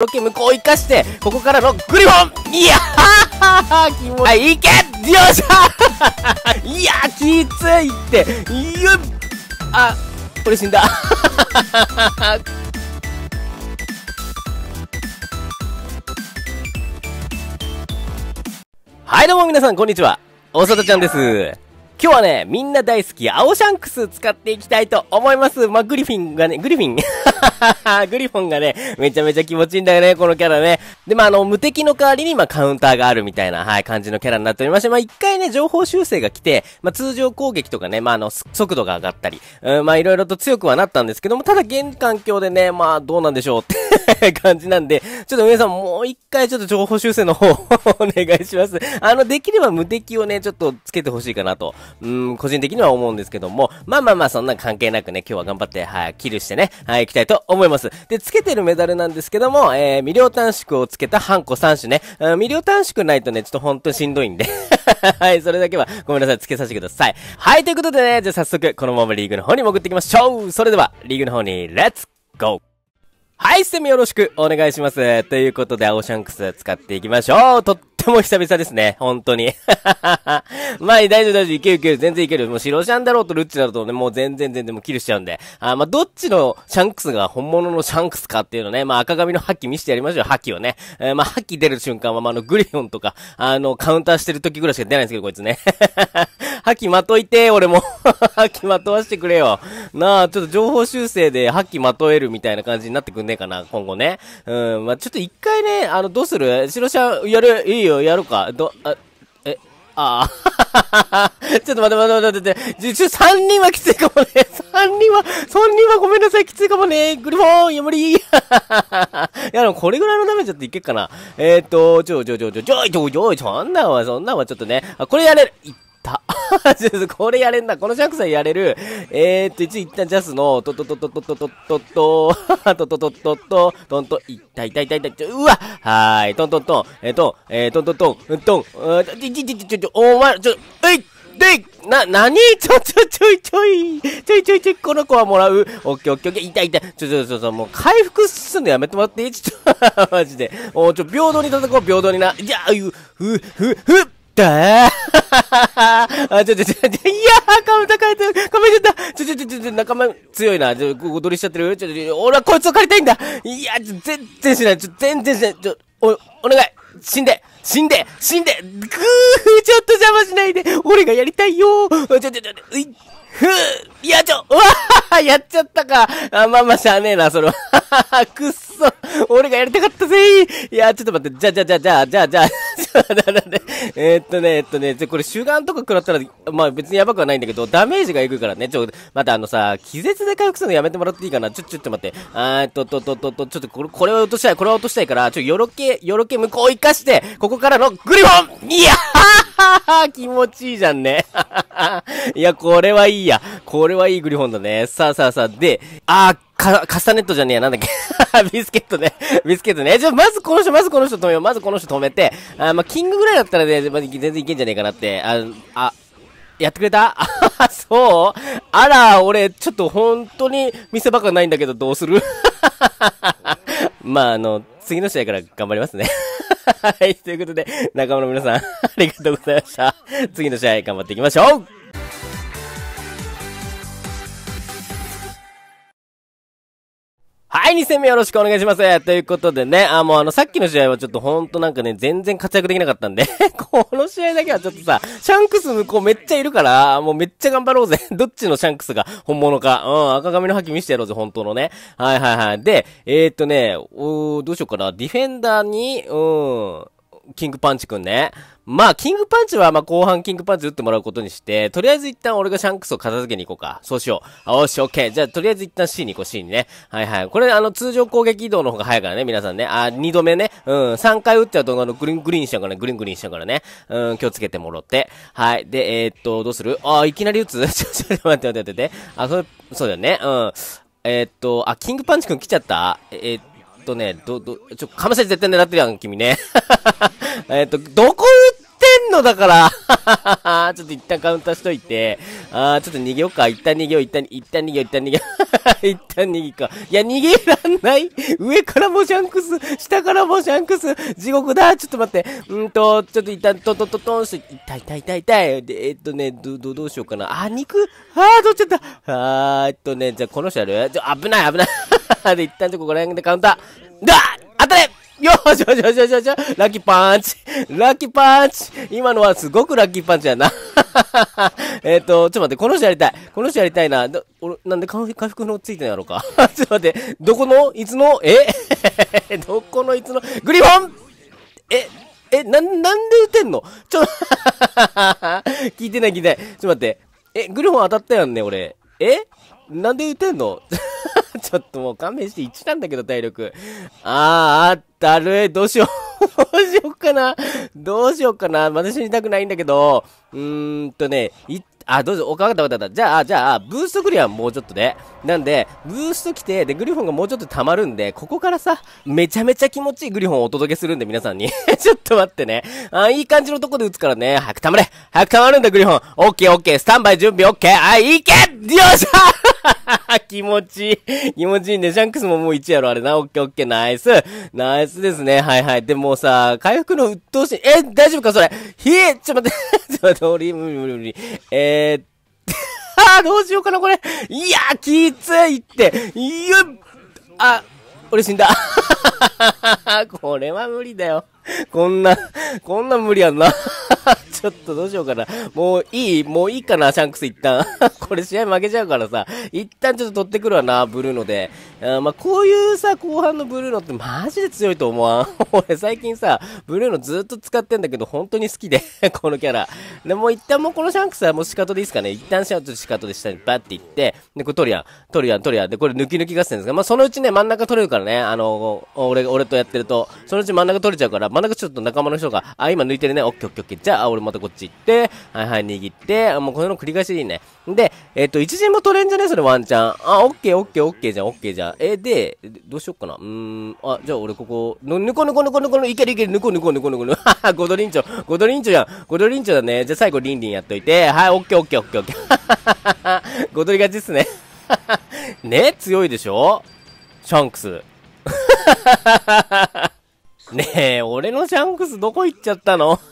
ロケ向こう生かして、ここからのグリフォンいやー気持ちいい。いけよっしゃいやー気ついっていっあ、これ死んだ。はいどうも皆さん、こんにちは。大里ちゃんです。今日はね、みんな大好き、青シャンクス使っていきたいと思います。まあ、グリフィンがね、グリフィン グリフォンがね、めちゃめちゃ気持ちいいんだよね、このキャラね。で、まあ、あの、無敵の代わりに、まあ、カウンターがあるみたいな、はい、感じのキャラになっておりまして、まあ、一回ね、情報修正が来て、まあ、通常攻撃とかね、まあ、あの、速度が上がったり、うん、まあ、いろいろと強くはなったんですけども、ただ、現環境でね、まあ、どうなんでしょうって 感じなんで、ちょっと皆さん、もう一回ちょっと情報修正の方お願いします。あの、できれば無敵をね、ちょっとつけてほしいかなと。うん、個人的には思うんですけども、まあまあまあ、そんな関係なくね、今日は頑張って、はい、キルしてね、はい、行きたいと思います。で、つけてるメダルなんですけども、えー、微量短縮をつけたハンコ3種ね、うん、微量短縮ないとね、ちょっとほんとしんどいんで はい、それだけは、ごめんなさい、つけさせてください。はい、ということでね、じゃあ早速、このままリーグの方に潜っていきましょうそれでは、リーグの方に、レッツゴーはい、セミよろしくお願いします。ということで、青シャンクス使っていきましょう。とっても久々ですね。本当に。まあ、大丈夫大丈夫。いけるいける。全然いける。もう白シャンだろうとルッチだろうとね、もう全然全然もうキルしちゃうんで。あまあ、どっちのシャンクスが本物のシャンクスかっていうのね。まあ、赤髪の覇気見せてやりましょう。覇気をね。えー、まあ、覇気出る瞬間は、まあ、あの、グリオンとか、あの、カウンターしてる時ぐらいしか出ないんですけど、こいつね。きまといて、俺も覇気 まとわしてくれよ。なあ、ちょっと情報修正で覇気まとえるみたいな感じになってくんねえかな、今後ね。うん、まあ、ちょっと一回ね、あの、どうする白シャン、やる、いいよ、やるか。ど、あ、え、ああ。ちょっと待って待って待って待って。ちょ、三人はきついかもね。三人は、三人はごめんなさい、きついかもね。グルフォーン、やむり いや、でもこれぐらいのダメージだっていけっかな。えー、っと、ちょ、ちょ、ちょ、ちょ、ちょ、ちょ、ちょ、そんなんは、そんなんはちょっとね。あ、これやれる。た。これやれんな。このシャークさんやれる。えー、っと、いつ一旦ジャスの、ととととととととと、ととととと、いったいったいったいった、うわはーい、とんとんとん、えっと、えー、とんとんとん、うんとん、うん、ちょちょちょちょお前、ちょ、えいで、な、なに ちょ、ちょ、ちょい、ちょい、ちょい、ちょい、ちょい、この子はもらう。オッケー、オッケー、オッケー、痛い、痛い。ちょ、ちょ、ちょ、ちょ、もう回復すんのやめてもらっていいちょ、マジで。おちょ、平等に戦おう、平等にな。じゃいう、ふ、ふ、ふ、だー あ、ちょ、ちょ、ちょ、いやー、カウンター変えて、カメちゃった。ちょ、ちょ、ちょ、ちょ、仲間強いな。ちょ、踊りしちゃってるちょ、ちょ、俺はこいつを借りたいんだ。いや、ちょ、全然しない。ちょ、全然しない。ちょ、お、お願い。死んで死んで死んでぐーちょっと邪魔しないで俺がやりたいよちょ、ちょ、ちょ、ういふぅいや、ちょ、うわはやっちゃったかあ、まあまあ、しゃあねえな、それは。くっそ俺がやりたかったぜいや、ちょっと待って、じゃ、じゃ、じゃ、じゃ、じゃ、じゃ、えっとね、えっとね、これ、主眼とか食らったら、まあ別にやばくはないんだけど、ダメージがえぐいからね、ちょ、またあのさ、気絶で回復するのやめてもらっていいかな。ちょ、ちょっと待って。あーっと、と、と、と、と、ちょっとこれ、これは落としたい、これは落としたいから、ちょ、よろけ、よろけ向こう生かして、ここからのグリフォンいやー気持ちいいじゃんね。いや、これはいいや。これはいいグリフォンだね。さあさあさあ、で、あー、か、カスタネットじゃねえや、なんだっけ ビスケットね。ビスケットね。じゃあ、まずこの人、まずこの人止めよう。まずこの人止めて。あ、まあ、キングぐらいだったらね、全然いけんじゃねえかなって。あ、あ、やってくれたあ そうあら、俺、ちょっと本当に店ばっかないんだけど、どうする まあ、あの、次の試合から頑張りますね。はい、ということで、仲間の皆さん、ありがとうございました。次の試合頑張っていきましょうはい、2戦目よろしくお願いします。ということでね、あ、もうあの、さっきの試合はちょっとほんとなんかね、全然活躍できなかったんで この試合だけはちょっとさ、シャンクス向こうめっちゃいるから、もうめっちゃ頑張ろうぜ どっちのシャンクスが本物か。うん、赤髪の覇気見せてやろうぜ、本当のね。はいはいはい。で、えー、っとね、おどうしようかな。ディフェンダーに、うん、キングパンチくんね。まあ、キングパンチは、まあ、後半キングパンチ打ってもらうことにして、とりあえず一旦俺がシャンクスを片付けに行こうか。そうしよう。よし、オッケー。じゃあ、とりあえず一旦 C に行こう、C にね。はいはい。これ、あの、通常攻撃移動の方が早いからね、皆さんね。あ、二度目ね。うん、三回打ってはどと、あの、グリーングリーンしちゃうからね。うん、気をつけてもろって。はい。で、えー、っと、どうするあ、いきなり打つ ちょ、ちょ、待って待って待って。あ、それ、そうだよね。うん。えー、っと、あ、キングパンチくん来ちゃったえー、っと、とね、ど、ど、ちょ、カムセ絶対狙ってるやん、君ね。えっと、どこ打っんのだからちょっと一旦カウンターしといて。あー、ちょっと逃げようか。一旦逃げよう、一旦、一旦逃げよう、一旦逃げよう。一旦逃げか。いや、逃げらんない上からもシャンクス、下からもシャンクス、地獄だちょっと待って。うんと、ちょっと一旦トトトトンして、痛い痛い痛い痛い。で、えっとね、ど、ど、どうしようかな。あ、肉あー、どっちゃったあー、えっとね、じゃあこの人やるちょ、危ない危ないで、一旦とここら辺でカウンター。だ当たれよしよしよしよしよしラッキーパンチラッキーパンチ今のはすごくラッキーパンチやな。えっと、ちょっと待って、この人やりたい。この人やりたいな。俺、なんで回復のついてんやろうか。ちょっと待って、どこのいつのえ どこのいつのグリフォンええ、な、なんで打てんのちょ、聞いてない聞いてない。ちょっと待って。え、グリフォン当たったやんね、俺。えなんで打てんの ちょっともう勘弁して1なんだけど、体力。あー、あったるい。どうしよう。どうしよっかな。どうしようかな。私にたくないんだけど、うーんとね、あ、どうぞ、おかわかったわかった。じゃあ、じゃあ、ブーストグリアもうちょっとで、なんで、ブースト来て、で、グリフォンがもうちょっと溜まるんで、ここからさ、めちゃめちゃ気持ちいいグリフォンをお届けするんで、皆さんに ちょっと待ってね。あ、いい感じのとこで打つからね。早く溜まれ早く溜まるんだ、グリフォンオッケーオッケースタンバイ準備オッケーあ、いけよっしゃ 気持ちいい。気持ちいいね。シャンクスももう1やろ、あれな。オッケーオッケー、ナイス。ナイスですね。はいはい。でもさ、回復の鬱陶しい。え、大丈夫かそれ。ひえ、ちょっと待って。ちょっと待って、無理無理無理。えーえー、あ どうしようかな、これ。いや、きついって。いや、あ、俺死んだ。これは無理だよ。こんな、こんな無理やんな。ちょっとどうしようかな。もういいもういいかな、シャンクス一旦。これ試合負けちゃうからさ。一旦ちょっと取ってくるわな、ブルーノで。あまあ、こういうさ、後半のブルーノってマジで強いと思わん。俺最近さ、ブルーノずっと使ってんだけど、本当に好きで、このキャラ。で、もう一旦もうこのシャンクスはもう仕方でいいですかね。一旦シャンクス仕方で下にバッていって、で、これ取るやん。取るやん、取るやん。で、これ抜き抜き合戦ですが、まあ、そのうちね、真ん中取れるからね、あの、俺俺とやってると、そのうち真ん中取れちゃうから、真ん中ちょっと仲間の人が、あ、今抜いてるね、オッケーオッケーオッケー、じゃあ、俺またこっち行って、はいはい、握って、もうこの繰り返しでいいね。で、えっ、ー、と、一陣も取れんじゃねそれワンチャン。あ、オッケーオッケーオッケーじゃん、オッケーじゃん。えー、で、どうしよっかな。うーん、あ、じゃあ俺ここ、ぬ、ぬこぬこぬこぬこぬ、いけるいける、ぬこぬこぬこぬこぬ、は は、ゴドリンチョ、ゴドリンチョじゃん。ゴドリンチョだね。じゃあ最後リンリンやっといて、はい、オッケーオッケーオッケーオッケー。ゴドリ勝ちっすね。ね、強いでしょシャンクス。ねえ、俺のシャンクスどこ行っちゃったの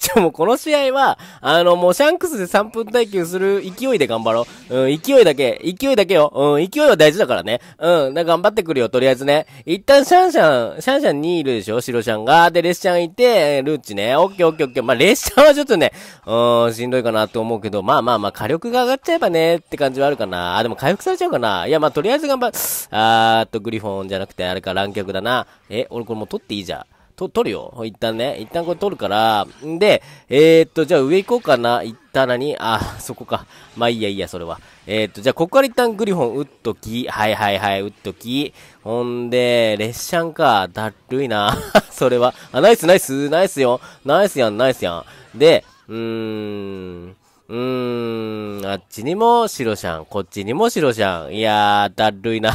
じゃあもうこの試合は、あの、もうシャンクスで3分耐久する勢いで頑張ろう。うん、勢いだけ、勢いだけよ。うん、勢いは大事だからね。うん、頑張ってくるよ、とりあえずね。一旦シャンシャン、シャンシャンにいるでしょ白シャンが。で、レッシャンいて、ルーチね。オッケーオッケーオッケー。まあ、レッシャンはちょっとね、うん、しんどいかなと思うけど、まあまあまあ、火力が上がっちゃえばね、って感じはあるかな。あ、でも回復されちゃうかな。いや、まあ、とりあえず頑張る。あーっと、グリフォンじゃなくて、あれか、乱脚だな。え、俺これもう取っていいじゃん。と、取るよ。一旦ね。一旦これ取るから。んで、えー、っと、じゃあ上行こうかな。一旦何あ、そこか。まあいいやいいや、それは。えー、っと、じゃあここから一旦グリフォン打っとき。はいはいはい、打っとき。ほんで、列車んか。だるいな。それは。あ、ナイスナイス、ナイスよ。ナイスやん、ナイスやん。で、うーん、うーん、あっちにも白シャン、こっちにも白シャン。いやー、だるいな。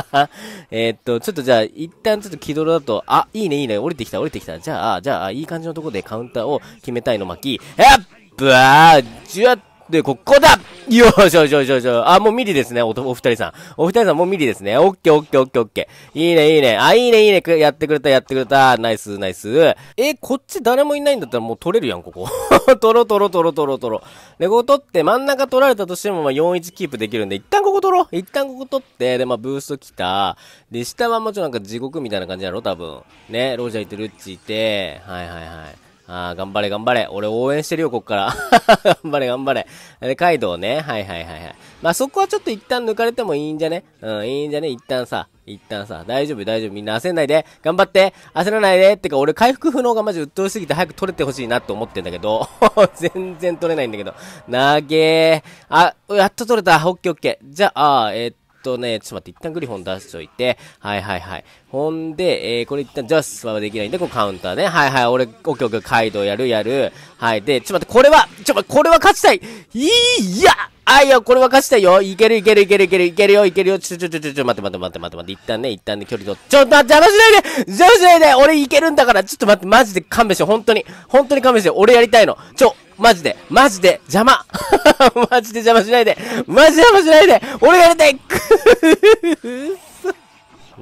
えっと、ちょっとじゃあ、一旦ちょっと気取るだと、あ、いいね、いいね、降りてきた、降りてきた。じゃあ、じゃあ、いい感じのとこでカウンターを決めたいの巻き、えっばー、じゅわっで、ここだよしよしよしよしよあ、もうミリですねお、お二人さん。お二人さんもうミリですね。オッケーオッケーオッケーオッケー。いいねいいね。あ、いいねいいね。やってくれたやってくれた。ナイスナイス。え、こっち誰もいないんだったらもう取れるやん、ここ。トロトロトロトロトロ。で、ここ取って真ん中取られたとしても、まあ、41キープできるんで、一旦ここ取ろう。一旦ここ取って、で、まあ、ブースト来た。で、下はもちろんなんか地獄みたいな感じやろ、多分。ね、ロジャーいて、ルッチいて、はいはいはい。ああ、頑張れ頑張れ。俺応援してるよ、こっから。頑張れ頑張れ。で、カイドウね。はいはいはいはい。まあ、そこはちょっと一旦抜かれてもいいんじゃねうん、いいんじゃね一旦さ、一旦さ、大丈夫大丈夫。みんな焦んないで。頑張って。焦らないで。ってか、俺回復不能がマジ鬱陶しすぎて早く取れてほしいなって思ってんだけど。全然取れないんだけど。なげー。あ、やっと取れた。オッケーオッケー。じゃあ、あー、えー、っとね、ちょっと待って、一旦グリフォン出しといて、はいはいはい。ほんで、えー、これ一旦ジャスはできないんで、こうカウンターね。はいはい、俺、オッケーオッケー、カイドウやるやる。はい、で、ちょっと待って、これは、ちょっと待って、これは勝ちたいいいやあ、いや、これは勝ちたいよ。いけるいけるいけるいけるいけるよ、いけるよ。ちょちょちょちょちょ、待って待って待って待って待って。一旦ね、一旦ね、距離取って。ちょ、だ、邪魔しないで邪魔しないで俺いけるんだから、ちょっと待って、マジで勘弁して、本当に。本当に勘弁して、俺やりたいの。ちょ、マジで、マジで、邪魔 マジで邪魔しないでマジで邪魔しないで俺がやりたいくっそ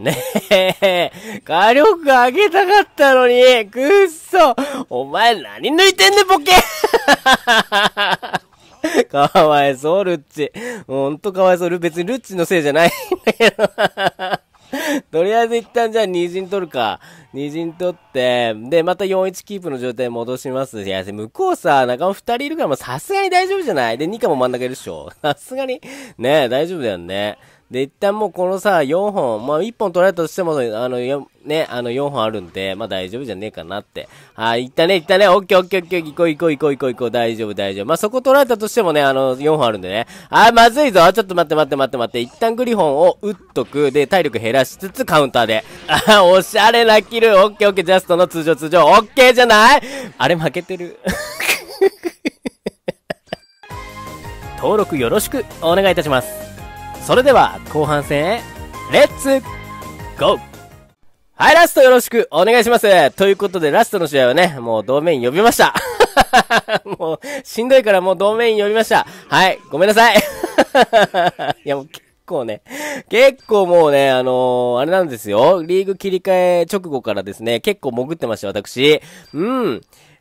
ねえ、火力上げたかったのに、くっそお前何抜いてんねん、ボケ かわいそう、ルッチ。ほんとかわいそう。別にルッチのせいじゃないんだけど。とりあえず一旦じゃあ二陣取るか。二陣取って、で、また4-1キープの状態戻します。いや、向こうさ、仲間二人いるから、さすがに大丈夫じゃないで、ニカも真ん中いるっしょ。さすがに、ね大丈夫だよね。で、一旦もうこのさ、4本、まあ1本取られたとしても、あの、ね、あの4本あるんで、まあ大丈夫じゃねえかなって。はい、行ったね、行ったね、オッケーオッケーオッケー、行こう行こう行こう行こう行こう、大丈夫大丈夫。まあそこ取られたとしてもね、あの4本あるんでね。あー、まずいぞ、ちょっと待って待って待って待って、一旦グリフォンを打っとく、で、体力減らしつつカウンターで。あおしゃれなキル、オッケーオッケー、ジャストの通常通常、オッケーじゃないあれ負けてる。登録よろしくお願いいたします。それでは後半戦へ、レッツゴーはい、ラストよろしくお願いしますということで、ラストの試合はね、もう同メイン呼びました もう、しんどいからもう同メイン呼びましたはい、ごめんなさい いや、もう結構ね、結構もうね、あのー、あれなんですよ。リーグ切り替え直後からですね、結構潜ってました、私。うん。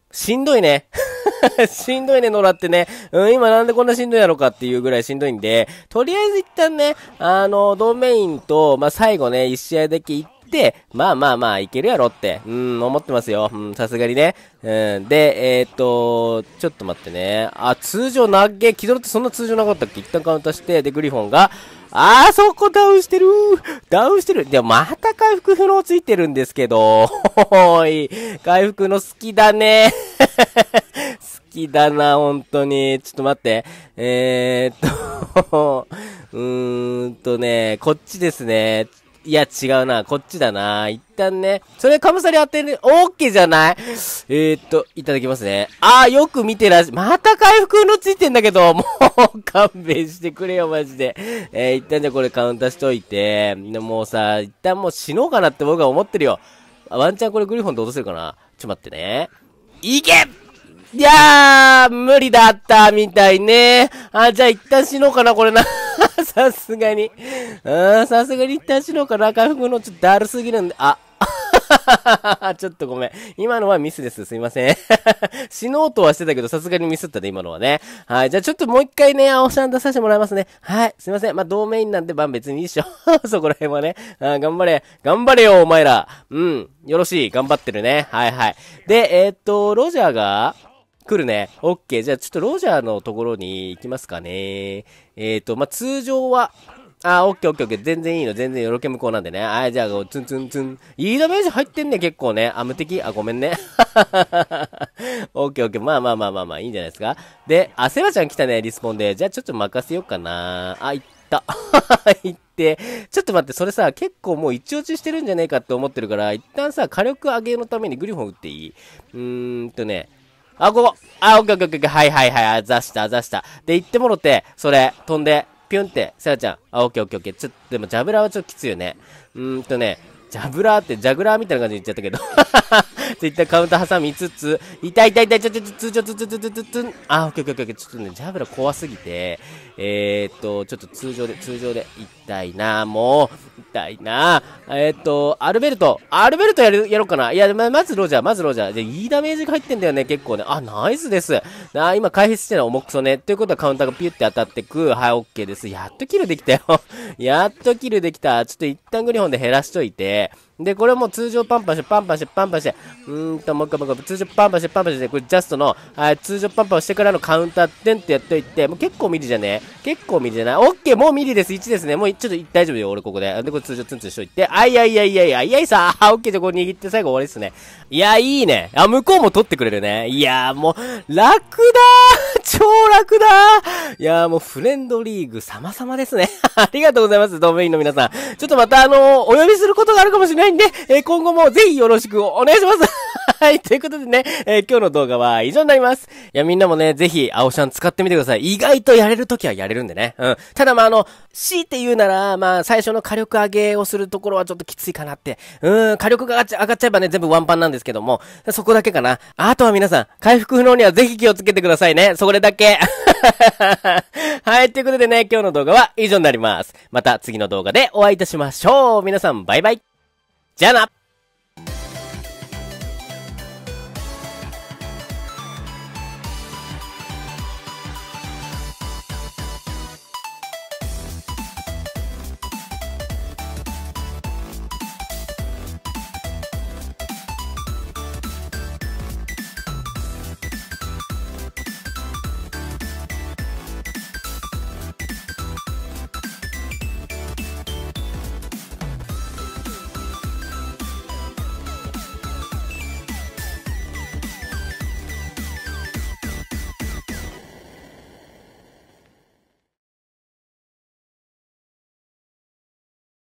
しんどいね。しんどいね、野良ってね。うん、今なんでこんなしんどいやろかっていうぐらいしんどいんで、とりあえず一旦ね、あの、ドメインと、まあ、最後ね、1試合だけ行って、まあまあまあ、いけるやろって、うん、思ってますよ。うん、さすがにね。うん、で、えー、っと、ちょっと待ってね。あ、通常投げ、気取ってそんな通常なかったっけ一旦カウンターして、で、グリフォンが、あー、そこダウンしてるダウンしてるで、また回復不能ついてるんですけど。ほ ほい。回復の好きだね。好きだな、本当に。ちょっと待って。えー、っと うーんとね、こっちですね。いや、違うな。こっちだな。一旦ね。それ、カムサリ当てる、オッケーじゃないえー、っと、いただきますね。あー、よく見てらし、また回復のついてんだけど、もう勘弁してくれよ、マジで。えー、一旦じゃこれカウンターしといて、もうさ、一旦もう死のうかなって僕は思ってるよ。ワンチャンこれグリフォンと落とせるかなちょっと待ってね。いけいやー、無理だった、みたいね。あ、じゃあ一旦死のうかな、これな。さすがに。うん、さすがに一旦死のうかな。回復のちょっとだるすぎるんで、あ。ちょっとごめん。今のはミスです。すいません。死のうとはしてたけど、さすがにミスったね、今のはね。はい。じゃあちょっともう一回ね、青シャン出させてもらいますね。はい。すいません。まあ、同メインなんで、まあ別にいいでしょ。そこら辺はね。あ頑張れ。頑張れよ、お前ら。うん。よろしい。頑張ってるね。はいはい。で、えー、っと、ロジャーが、来るね。オッケー。じゃあ、ちょっとロジャーのところに行きますかね。えっ、ー、と、まあ、通常は、あー、オッケーオッケーオッケー。全然いいの。全然よろけ向こうなんでね。はい、じゃあ、ツンツンツン。いいダメージ入ってんね、結構ね。あ、無敵あ、ごめんね。オッケーオッケー。まあまあまあまあまあ、いいんじゃないですか。で、あ、セバちゃん来たね、リスポンで。じゃあ、ちょっと任せようかな。あ、行った。行って。ちょっと待って、それさ、結構もう一落ちしてるんじゃねえかって思ってるから、一旦さ、火力上げのためにグリフォン打っていいうーんとね、あ、ここ。あ、オッケーオッケーオッケー。はいはいはい。あざした、あざした。で、行ってもろて、それ、飛んで、ぴゅんって、さやちゃん。あ、オッケーオッケーオッケー。ちょっと、でも、ジャブラーはちょっときついよね。うーんとね、ジャブラーって、ジャグラーみたいな感じで言っちゃったけどツイッターカウント挟みつつ、痛い痛い痛い、ちょちょちょちょちょちょちょちょちょちちょょあ、オッケーオッケーオッケー、ちょっとね、ジャブラ怖すぎて、えー、っと、ちょっと通常で、通常で、痛いなもう、痛いなえー、っと、アルベルト、アルベルトやる、やろうかな。いや、ま、まずロジャー、まずロジャー。で、いいダメージが入ってんだよね、結構ね。あ、ナイスです。あ、今回避してるの重くそね。ということはカウンターがピュって当たってく。はい、オッケーです。やっとキルできたよ。やっとキルできた。ちょっと一旦グリホンで減らしといて、で、これもう通常パンパンして、パンパンして、パンパンして、うーんと、もう一回もう一回、通常パンパンして、パンパンして、これジャストの、はい、通常パンパンしてからのカウンターテンってやっといて、もう結構ミリじゃね結構ミリじゃないオッケー、もうミリです、1ですね。もうちょっと大丈夫よ、俺ここで。で、これ通常ツンツンしといて、あいやいやいやいや、いやいさあ、オッケーじゃこれ握って最後終わりっすね。いや、いいね。あ、向こうも取ってくれるね。いやもう、楽だ 超楽だいやもうフレンドリーグ様々ですね。ありがとうございます、ドメインの皆さん。ちょっとまたあのー、お呼びすることがあるかもしれないいんで、え今後もぜひよろしくお願いします はい、ということでね、え今日の動画は以上になります。いや、みんなもね、ぜひ、青シャン使ってみてください。意外とやれるときはやれるんでね。うん。ただ、まあ、あの、強いて言うなら、まあ、最初の火力上げをするところはちょっときついかなって。うん、火力が上がっちゃえばね、全部ワンパンなんですけども、そこだけかな。あとは皆さん、回復不能にはぜひ気をつけてくださいね。それだけ。はい、ということでね、今日の動画は以上になります。また次の動画でお会いいたしましょう。皆さん、バイバイ。じゃあな